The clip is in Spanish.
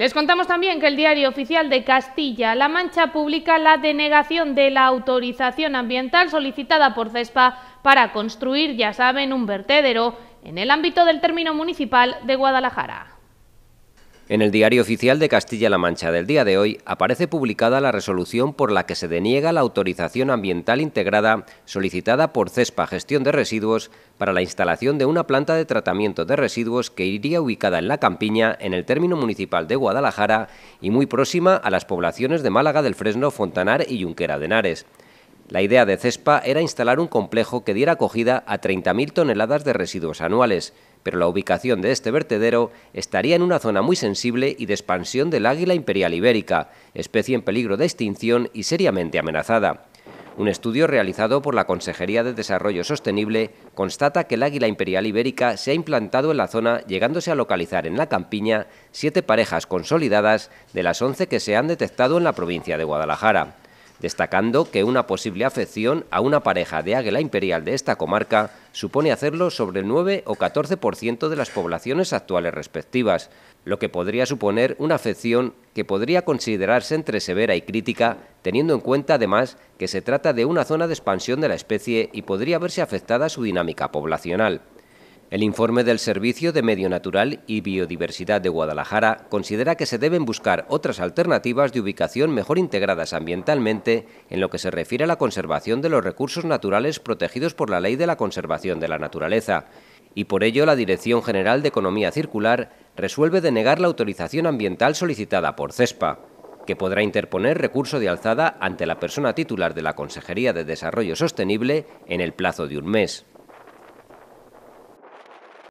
Les contamos también que el Diario Oficial de Castilla-La Mancha publica la denegación de la autorización ambiental solicitada por CESPA para construir, ya saben, un vertedero en el ámbito del término municipal de Guadalajara. En el Diario Oficial de Castilla-La Mancha del día de hoy aparece publicada la resolución por la que se deniega la autorización ambiental integrada solicitada por CESPA Gestión de Residuos para la instalación de una planta de tratamiento de residuos que iría ubicada en La Campiña, en el término municipal de Guadalajara y muy próxima a las poblaciones de Málaga del Fresno, Fontanar y Yunquera de Henares. La idea de CESPA era instalar un complejo que diera acogida a 30.000 toneladas de residuos anuales, pero la ubicación de este vertedero estaría en una zona muy sensible y de expansión del águila imperial ibérica, especie en peligro de extinción y seriamente amenazada. Un estudio realizado por la Consejería de Desarrollo Sostenible constata que el águila imperial ibérica se ha implantado en la zona, llegándose a localizar en la campiña siete parejas consolidadas de las once que se han detectado en la provincia de Guadalajara destacando que una posible afección a una pareja de águila imperial de esta comarca supone hacerlo sobre el 9 o 14% de las poblaciones actuales respectivas, lo que podría suponer una afección que podría considerarse entre severa y crítica, teniendo en cuenta además que se trata de una zona de expansión de la especie y podría verse afectada su dinámica poblacional. El informe del Servicio de Medio Natural y Biodiversidad de Guadalajara considera que se deben buscar otras alternativas de ubicación mejor integradas ambientalmente en lo que se refiere a la conservación de los recursos naturales protegidos por la Ley de la Conservación de la Naturaleza. Y por ello la Dirección General de Economía Circular resuelve denegar la autorización ambiental solicitada por CESPA que podrá interponer recurso de alzada ante la persona titular de la Consejería de Desarrollo Sostenible en el plazo de un mes.